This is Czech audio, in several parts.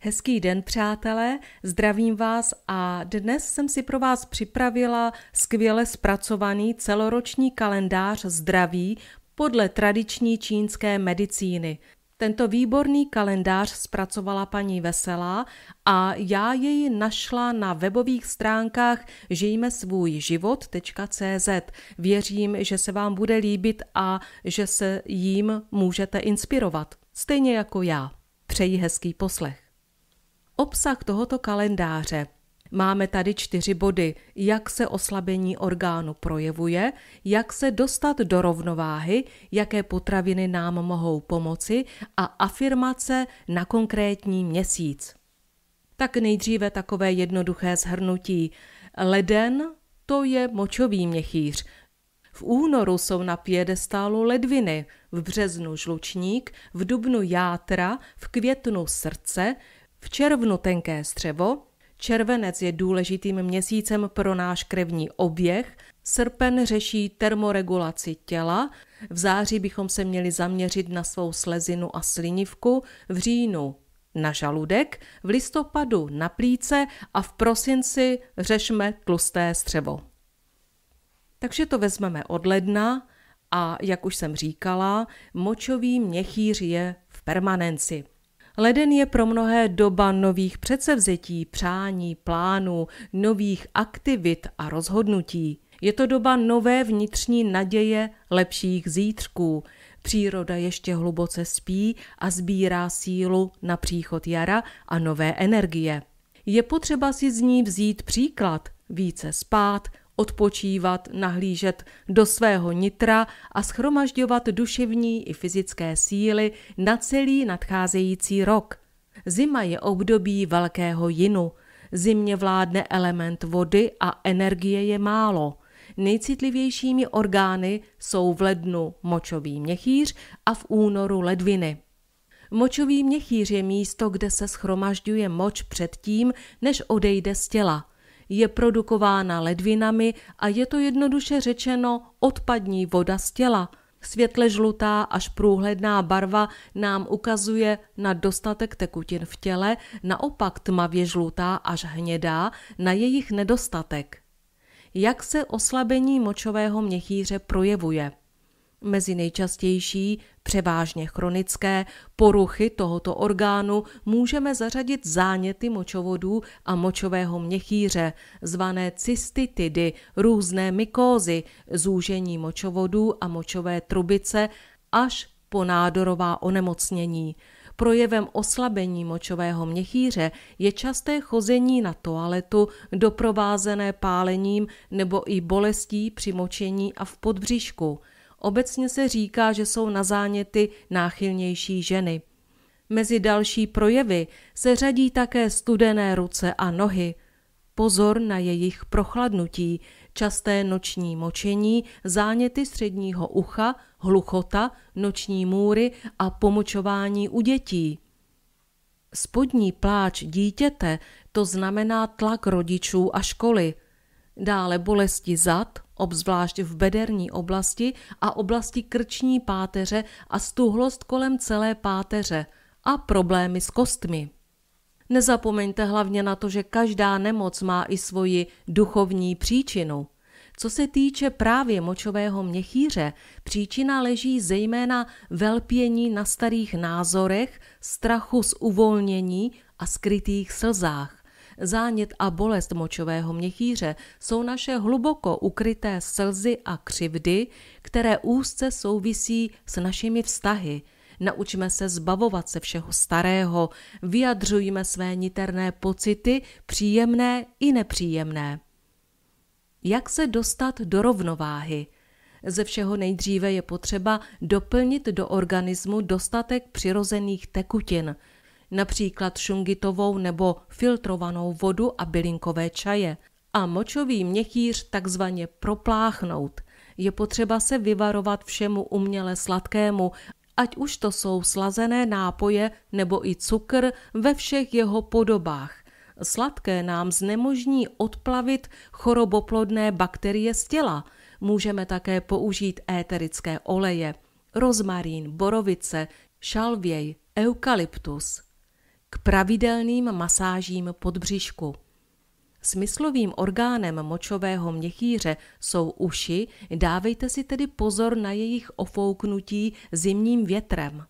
Hezký den, přátelé, zdravím vás a dnes jsem si pro vás připravila skvěle zpracovaný celoroční kalendář zdraví podle tradiční čínské medicíny. Tento výborný kalendář zpracovala paní Veselá a já jej našla na webových stránkách žijme svůj život.cz. Věřím, že se vám bude líbit a že se jím můžete inspirovat, stejně jako já. Přeji hezký poslech. Obsah tohoto kalendáře. Máme tady čtyři body, jak se oslabení orgánu projevuje, jak se dostat do rovnováhy, jaké potraviny nám mohou pomoci a afirmace na konkrétní měsíc. Tak nejdříve takové jednoduché shrnutí. Leden to je močový měchýř. V únoru jsou na piedestálu ledviny, v březnu žlučník, v dubnu játra, v květnu srdce, v červnu tenké střevo, červenec je důležitým měsícem pro náš krevní oběh, srpen řeší termoregulaci těla, v září bychom se měli zaměřit na svou slezinu a slinivku, v říjnu na žaludek, v listopadu na plíce a v prosinci řešme tlusté střevo. Takže to vezmeme od ledna a, jak už jsem říkala, močový měchýř je v permanenci. Leden je pro mnohé doba nových předsevzetí, přání, plánů, nových aktivit a rozhodnutí. Je to doba nové vnitřní naděje lepších zítřků. Příroda ještě hluboce spí a sbírá sílu na příchod jara a nové energie. Je potřeba si z ní vzít příklad, více spát, odpočívat, nahlížet do svého nitra a schromažďovat duševní i fyzické síly na celý nadcházející rok. Zima je období velkého jinu. Zimně vládne element vody a energie je málo. Nejcitlivějšími orgány jsou v lednu močový měchýř a v únoru ledviny. Močový měchýř je místo, kde se schromažďuje moč předtím, než odejde z těla je produkována ledvinami a je to jednoduše řečeno odpadní voda z těla. Světle žlutá až průhledná barva nám ukazuje na dostatek tekutin v těle, naopak tmavě žlutá až hnědá na jejich nedostatek. Jak se oslabení močového měchýře projevuje? Mezi nejčastější, převážně chronické, poruchy tohoto orgánu můžeme zařadit záněty močovodů a močového měchýře, zvané cystitidy, různé mykózy, zúžení močovodů a močové trubice až po nádorová onemocnění. Projevem oslabení močového měchýře je časté chození na toaletu doprovázené pálením nebo i bolestí při močení a v podbřišku. Obecně se říká, že jsou na záněty náchylnější ženy. Mezi další projevy se řadí také studené ruce a nohy, pozor na jejich prochladnutí, časté noční močení, záněty středního ucha, hluchota, noční můry a pomočování u dětí. Spodní pláč dítěte to znamená tlak rodičů a školy, dále bolesti zad, obzvlášť v bederní oblasti a oblasti krční páteře a stuhlost kolem celé páteře a problémy s kostmi. Nezapomeňte hlavně na to, že každá nemoc má i svoji duchovní příčinu. Co se týče právě močového měchýře, příčina leží zejména ve lpění na starých názorech, strachu z uvolnění a skrytých slzách zánět a bolest močového měchýře jsou naše hluboko ukryté slzy a křivdy, které úzce souvisí s našimi vztahy. Naučme se zbavovat se všeho starého, vyjadřujme své niterné pocity, příjemné i nepříjemné. Jak se dostat do rovnováhy? Ze všeho nejdříve je potřeba doplnit do organismu dostatek přirozených tekutin – například šungitovou nebo filtrovanou vodu a bylinkové čaje a močový měchýř takzvaně propláchnout. Je potřeba se vyvarovat všemu uměle sladkému, ať už to jsou slazené nápoje nebo i cukr ve všech jeho podobách. Sladké nám znemožní odplavit choroboplodné bakterie z těla. Můžeme také použít éterické oleje, rozmarín, borovice, šalvěj, eukalyptus k pravidelným masážím podbřišku. Smyslovým orgánem močového měchýře jsou uši, dávejte si tedy pozor na jejich ofouknutí zimním větrem.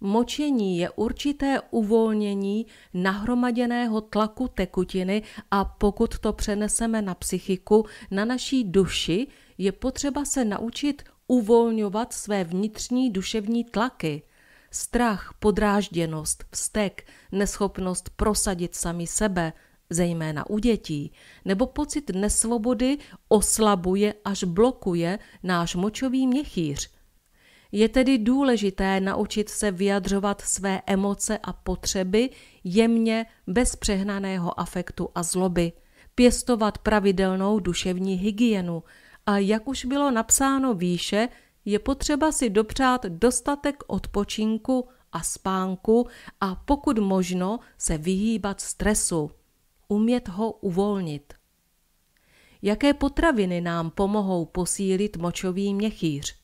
Močení je určité uvolnění nahromaděného tlaku tekutiny a pokud to přeneseme na psychiku, na naší duši, je potřeba se naučit uvolňovat své vnitřní duševní tlaky – strach, podrážděnost, vztek, neschopnost prosadit sami sebe, zejména u dětí, nebo pocit nesvobody oslabuje až blokuje náš močový měchýř. Je tedy důležité naučit se vyjadřovat své emoce a potřeby jemně, bez přehnaného afektu a zloby, pěstovat pravidelnou duševní hygienu a jak už bylo napsáno výše, je potřeba si dopřát dostatek odpočinku a spánku a pokud možno se vyhýbat stresu, umět ho uvolnit. Jaké potraviny nám pomohou posílit močový měchýř?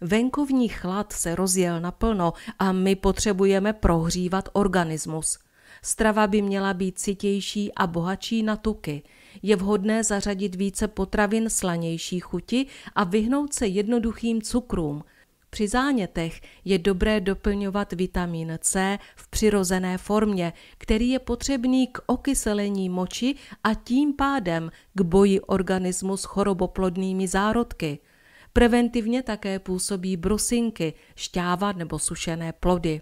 Venkovní chlad se rozjel naplno a my potřebujeme prohřívat organismus. Strava by měla být citější a bohatší na tuky – je vhodné zařadit více potravin slanější chuti a vyhnout se jednoduchým cukrům. Při zánětech je dobré doplňovat vitamin C v přirozené formě, který je potřebný k okyselení moči a tím pádem k boji organismu s choroboplodnými zárodky. Preventivně také působí brusinky, šťáva nebo sušené plody.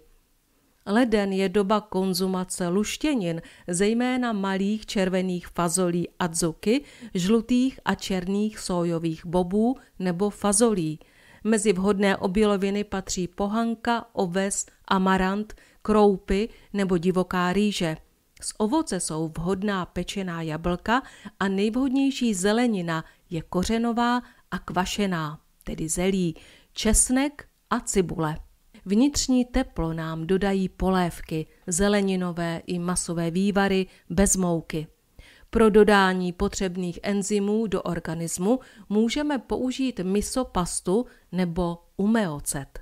Leden je doba konzumace luštěnin, zejména malých červených fazolí dzuky, žlutých a černých sojových bobů nebo fazolí. Mezi vhodné obiloviny patří pohanka, oves, amarant, kroupy nebo divoká rýže. Z ovoce jsou vhodná pečená jablka a nejvhodnější zelenina je kořenová a kvašená, tedy zelí, česnek a cibule. Vnitřní teplo nám dodají polévky, zeleninové i masové vývary bez mouky. Pro dodání potřebných enzymů do organismu můžeme použít misopastu nebo umeocet.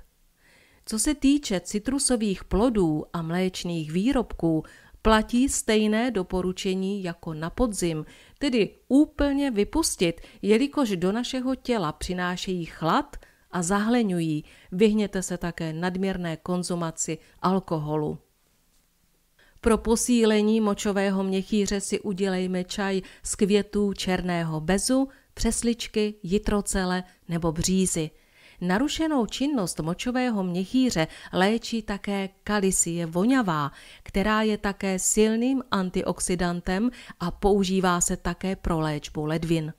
Co se týče citrusových plodů a mléčných výrobků, platí stejné doporučení jako na podzim, tedy úplně vypustit, jelikož do našeho těla přinášejí chlad, a zahleňují. Vyhněte se také nadměrné konzumaci alkoholu. Pro posílení močového měchýře si udělejme čaj z květů černého bezu, přesličky, jitrocele nebo břízy. Narušenou činnost močového měchýře léčí také kalisie voňavá, která je také silným antioxidantem a používá se také pro léčbu ledvin.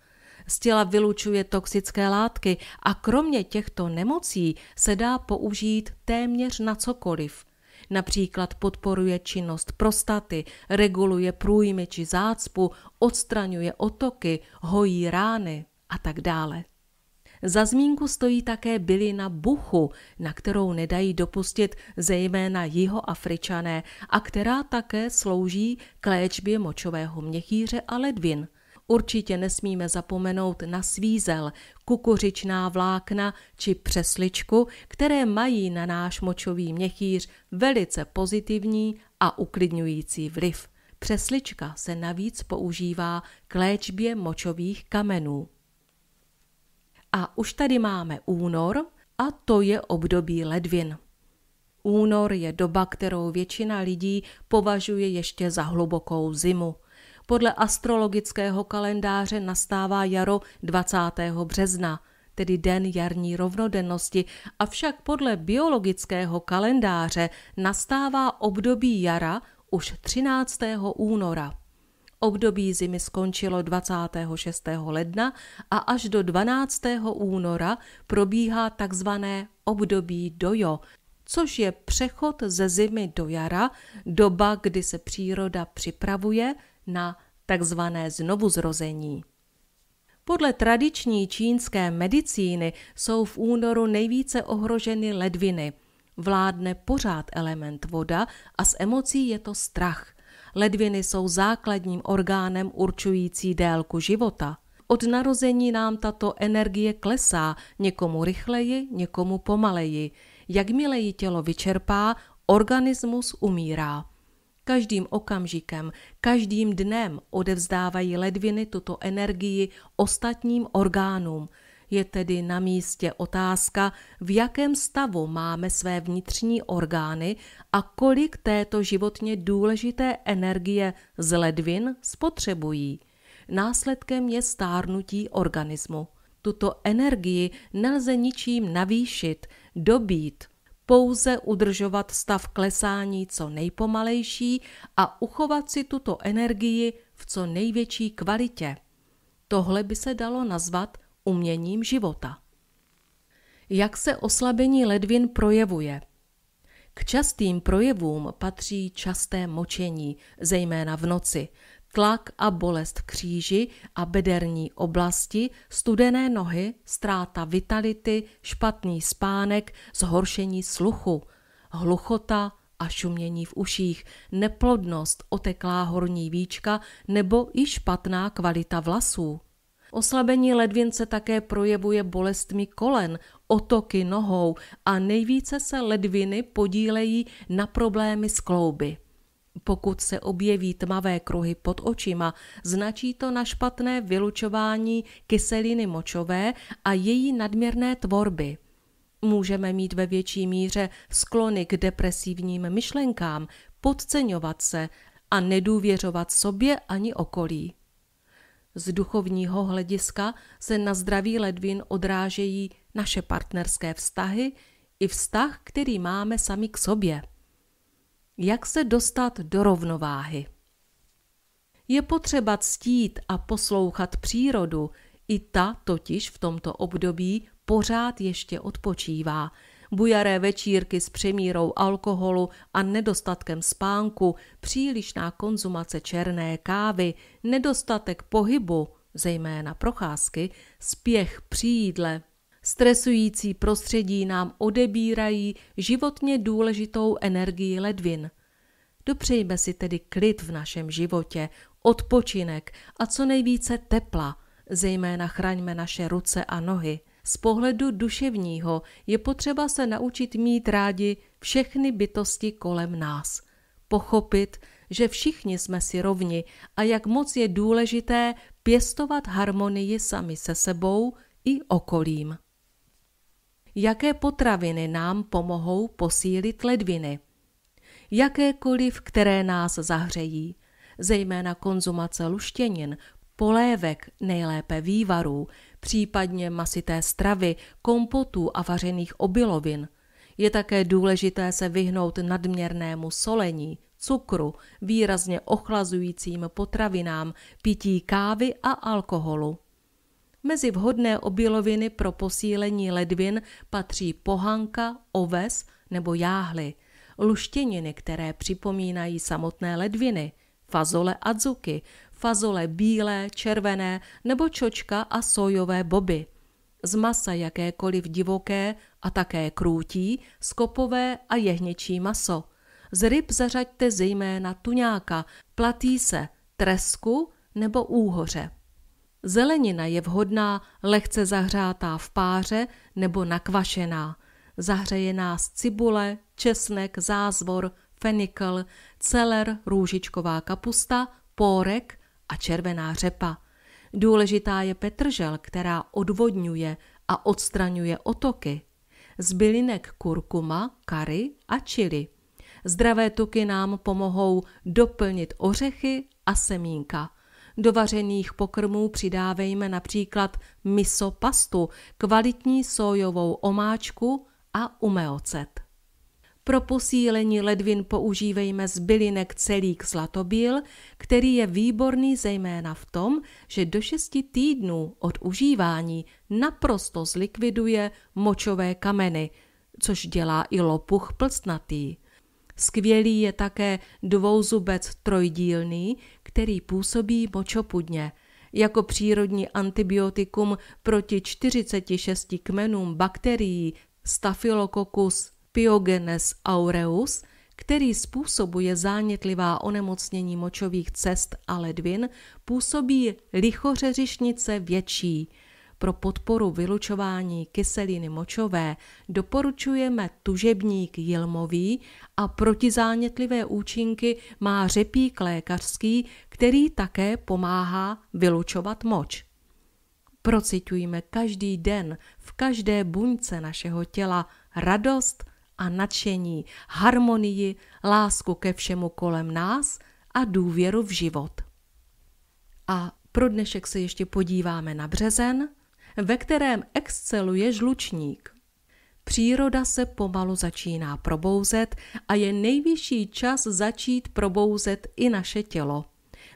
Z těla vylučuje toxické látky a kromě těchto nemocí se dá použít téměř na cokoliv. Například podporuje činnost prostaty, reguluje průjmy či zácpu, odstraňuje otoky, hojí rány a tak dále. Za zmínku stojí také bylina buchu, na kterou nedají dopustit zejména jihoafričané a která také slouží k léčbě močového měchýře a ledvin. Určitě nesmíme zapomenout na svízel, kukuřičná vlákna či přesličku, které mají na náš močový měchýř velice pozitivní a uklidňující vliv. Přeslička se navíc používá k léčbě močových kamenů. A už tady máme únor a to je období ledvin. Únor je doba, kterou většina lidí považuje ještě za hlubokou zimu. Podle astrologického kalendáře nastává jaro 20. března, tedy den jarní rovnodennosti, avšak podle biologického kalendáře nastává období jara už 13. února. Období zimy skončilo 26. ledna a až do 12. února probíhá takzvané období dojo, což je přechod ze zimy do jara, doba, kdy se příroda připravuje na takzvané znovuzrození. Podle tradiční čínské medicíny jsou v únoru nejvíce ohroženy ledviny. Vládne pořád element voda a s emocí je to strach. Ledviny jsou základním orgánem určující délku života. Od narození nám tato energie klesá, někomu rychleji, někomu pomaleji. Jakmile ji tělo vyčerpá, organismus umírá. Každým okamžikem, každým dnem odevzdávají ledviny tuto energii ostatním orgánům. Je tedy na místě otázka, v jakém stavu máme své vnitřní orgány a kolik této životně důležité energie z ledvin spotřebují. Následkem je stárnutí organismu. Tuto energii nelze ničím navýšit, dobít, pouze udržovat stav klesání co nejpomalejší a uchovat si tuto energii v co největší kvalitě. Tohle by se dalo nazvat uměním života. Jak se oslabení ledvin projevuje? K častým projevům patří časté močení, zejména v noci, tlak a bolest v kříži a bederní oblasti, studené nohy, ztráta vitality, špatný spánek, zhoršení sluchu, hluchota a šumění v uších, neplodnost, oteklá horní víčka nebo i špatná kvalita vlasů. Oslabení ledvin se také projevuje bolestmi kolen, otoky nohou a nejvíce se ledviny podílejí na problémy s klouby. Pokud se objeví tmavé kruhy pod očima, značí to na špatné vylučování kyseliny močové a její nadměrné tvorby. Můžeme mít ve větší míře sklony k depresivním myšlenkám, podceňovat se a nedůvěřovat sobě ani okolí. Z duchovního hlediska se na zdraví ledvin odrážejí naše partnerské vztahy i vztah, který máme sami k sobě. Jak se dostat do rovnováhy? Je potřeba ctít a poslouchat přírodu, i ta totiž v tomto období pořád ještě odpočívá. Bujaré večírky s přemírou alkoholu a nedostatkem spánku, přílišná konzumace černé kávy, nedostatek pohybu, zejména procházky, spěch při jídle, Stresující prostředí nám odebírají životně důležitou energii ledvin. Dopřejme si tedy klid v našem životě, odpočinek a co nejvíce tepla, zejména chraňme naše ruce a nohy. Z pohledu duševního je potřeba se naučit mít rádi všechny bytosti kolem nás. Pochopit, že všichni jsme si rovni a jak moc je důležité pěstovat harmonii sami se sebou i okolím jaké potraviny nám pomohou posílit ledviny. Jakékoliv, které nás zahřejí, zejména konzumace luštěnin, polévek, nejlépe vývarů, případně masité stravy, kompotů a vařených obilovin. Je také důležité se vyhnout nadměrnému solení, cukru, výrazně ochlazujícím potravinám, pití kávy a alkoholu. Mezi vhodné obiloviny pro posílení ledvin patří pohanka, oves nebo jáhly, luštěniny, které připomínají samotné ledviny, fazole adzuky, fazole bílé, červené nebo čočka a sojové boby. Z masa jakékoliv divoké a také krůtí, skopové a jehněčí maso. Z ryb zařaďte zejména tuňáka, se, tresku nebo úhoře. Zelenina je vhodná lehce zahřátá v páře nebo nakvašená. zahřejená z cibule, česnek, zázvor, fenikl, celer, růžičková kapusta, pórek a červená řepa. Důležitá je petržel, která odvodňuje a odstraňuje otoky. Z bylinek kurkuma, kary a čili. Zdravé tuky nám pomohou doplnit ořechy a semínka. Do vařených pokrmů přidávejme například miso pastu, kvalitní sojovou omáčku a umeocet. Pro posílení ledvin používejme z bylinek celík zlatobíl, který je výborný zejména v tom, že do 6 týdnů od užívání naprosto zlikviduje močové kameny, což dělá i lopuch plstnatý. Skvělý je také dvouzubec trojdílný, který působí močopudně. Jako přírodní antibiotikum proti 46 kmenům bakterií Staphylococcus pyogenes aureus, který způsobuje zánětlivá onemocnění močových cest a ledvin, působí lichořeřišnice větší – pro podporu vylučování kyseliny močové doporučujeme tužebník jilmový a protizánětlivé účinky má řepík lékařský, který také pomáhá vylučovat moč. Procitujme každý den v každé buňce našeho těla radost a nadšení, harmonii, lásku ke všemu kolem nás a důvěru v život. A pro dnešek se ještě podíváme na březen – ve kterém exceluje žlučník. Příroda se pomalu začíná probouzet a je nejvyšší čas začít probouzet i naše tělo.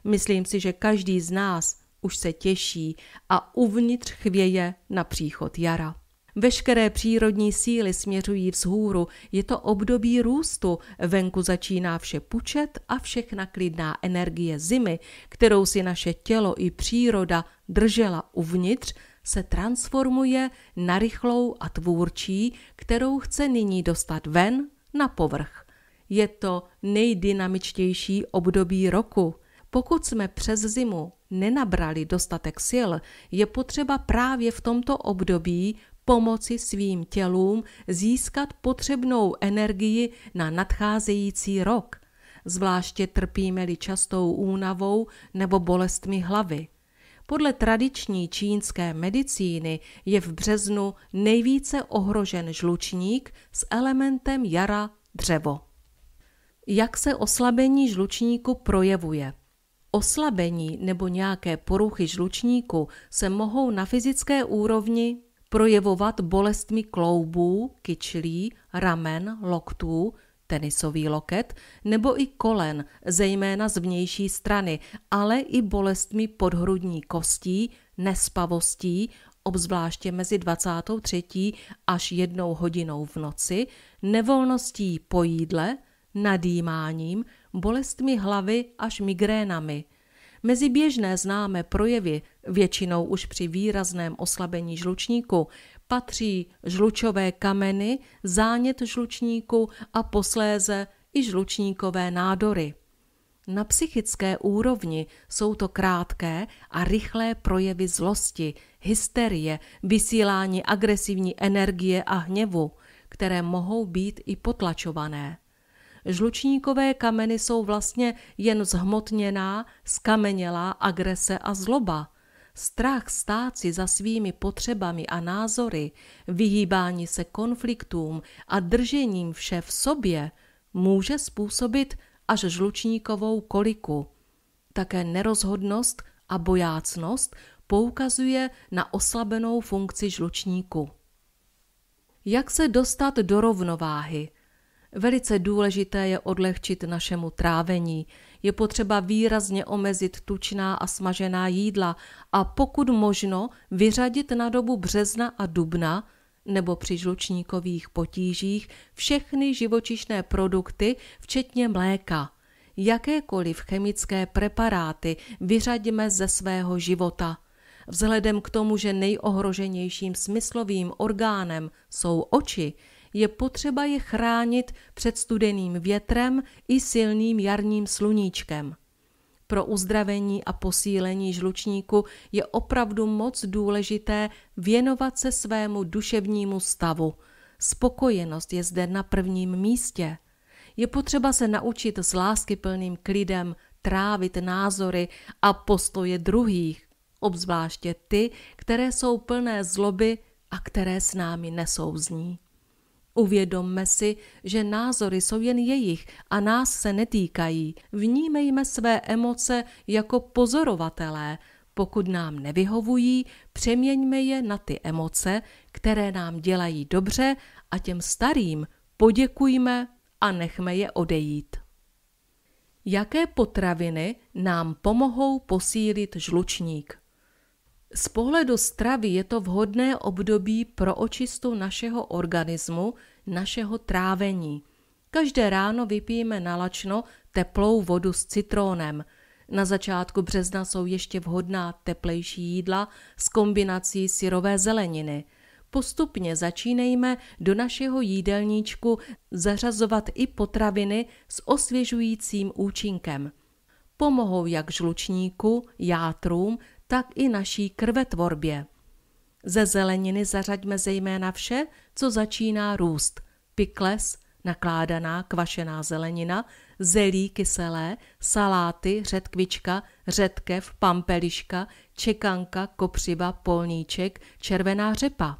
Myslím si, že každý z nás už se těší a uvnitř chvěje na příchod jara. Veškeré přírodní síly směřují vzhůru, je to období růstu, venku začíná vše pučet a všechna klidná energie zimy, kterou si naše tělo i příroda držela uvnitř, se transformuje na rychlou a tvůrčí, kterou chce nyní dostat ven na povrch. Je to nejdynamičtější období roku. Pokud jsme přes zimu nenabrali dostatek sil, je potřeba právě v tomto období pomoci svým tělům získat potřebnou energii na nadcházející rok. Zvláště trpíme-li častou únavou nebo bolestmi hlavy. Podle tradiční čínské medicíny je v březnu nejvíce ohrožen žlučník s elementem jara dřevo. Jak se oslabení žlučníku projevuje? Oslabení nebo nějaké poruchy žlučníku se mohou na fyzické úrovni projevovat bolestmi kloubů, kyčlí, ramen, loktů, tenisový loket nebo i kolen, zejména z vnější strany, ale i bolestmi podhrudní kostí, nespavostí, obzvláště mezi 23. až 1 hodinou v noci, nevolností po jídle, nadýmáním, bolestmi hlavy až migrénami. Mezi běžné známé projevy, většinou už při výrazném oslabení žlučníku, patří žlučové kameny, zánět žlučníku a posléze i žlučníkové nádory. Na psychické úrovni jsou to krátké a rychlé projevy zlosti, hysterie, vysílání agresivní energie a hněvu, které mohou být i potlačované. Žlučníkové kameny jsou vlastně jen zhmotněná, skamenělá agrese a zloba – Strach stát si za svými potřebami a názory, vyhýbání se konfliktům a držením vše v sobě může způsobit až žlučníkovou koliku. Také nerozhodnost a bojácnost poukazuje na oslabenou funkci žlučníku. Jak se dostat do rovnováhy? Velice důležité je odlehčit našemu trávení, je potřeba výrazně omezit tučná a smažená jídla a pokud možno vyřadit na dobu března a dubna nebo při žlučníkových potížích všechny živočišné produkty, včetně mléka. Jakékoliv chemické preparáty vyřadíme ze svého života. Vzhledem k tomu, že nejohroženějším smyslovým orgánem jsou oči, je potřeba je chránit před studeným větrem i silným jarním sluníčkem. Pro uzdravení a posílení žlučníku je opravdu moc důležité věnovat se svému duševnímu stavu. Spokojenost je zde na prvním místě. Je potřeba se naučit s láskyplným klidem trávit názory a postoje druhých, obzvláště ty, které jsou plné zloby a které s námi nesouzní. Uvědomme si, že názory jsou jen jejich a nás se netýkají. Vnímejme své emoce jako pozorovatelé. Pokud nám nevyhovují, přeměňme je na ty emoce, které nám dělají dobře a těm starým poděkujme a nechme je odejít. Jaké potraviny nám pomohou posílit žlučník? Z pohledu stravy je to vhodné období pro očistu našeho organismu, našeho trávení. Každé ráno vypijeme nalačno teplou vodu s citrónem. Na začátku března jsou ještě vhodná teplejší jídla s kombinací syrové zeleniny. Postupně začínejme do našeho jídelníčku zařazovat i potraviny s osvěžujícím účinkem. Pomohou jak žlučníku, játrům, tak i naší krvetvorbě. Ze zeleniny zařaďme zejména vše, co začíná růst. Pikles, nakládaná kvašená zelenina, zelí kyselé, saláty, řetkvička, řetkev, pampeliška, čekanka, kopřiva, polníček, červená řepa.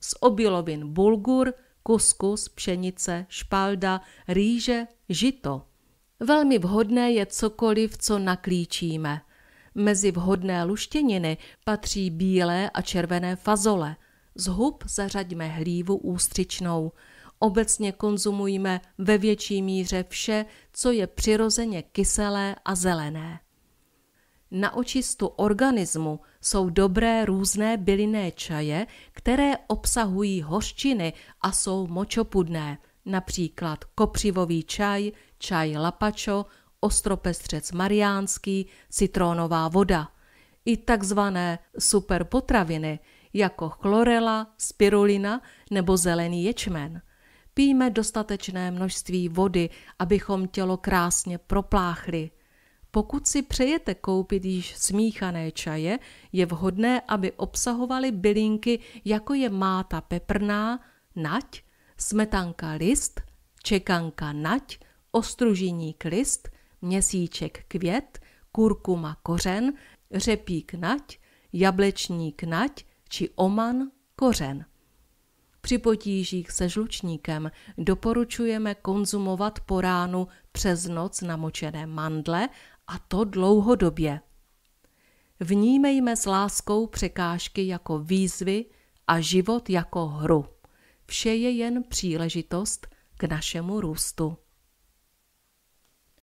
Z obilovin bulgur, kuskus, pšenice, špalda, rýže, žito. Velmi vhodné je cokoliv, co naklíčíme – Mezi vhodné luštěniny patří bílé a červené fazole. Z hub zařaďme hlívu ústřičnou. Obecně konzumujeme ve větší míře vše, co je přirozeně kyselé a zelené. Na očistu organismu jsou dobré různé bylinné čaje, které obsahují hořčiny a jsou močopudné, například kopřivový čaj, čaj lapačo, ostropestřec mariánský, citrónová voda. I takzvané superpotraviny jako chlorela, spirulina nebo zelený ječmen. Píme dostatečné množství vody, abychom tělo krásně propláchli. Pokud si přejete koupit již smíchané čaje, je vhodné, aby obsahovaly bylinky, jako je máta peprná, nať, smetanka list, čekanka nať, ostružiník list, měsíček květ, kurkuma kořen, řepík nať, jablečník nať či oman kořen. Při potížích se žlučníkem doporučujeme konzumovat po ránu přes noc namočené mandle a to dlouhodobě. Vnímejme s láskou překážky jako výzvy a život jako hru. Vše je jen příležitost k našemu růstu.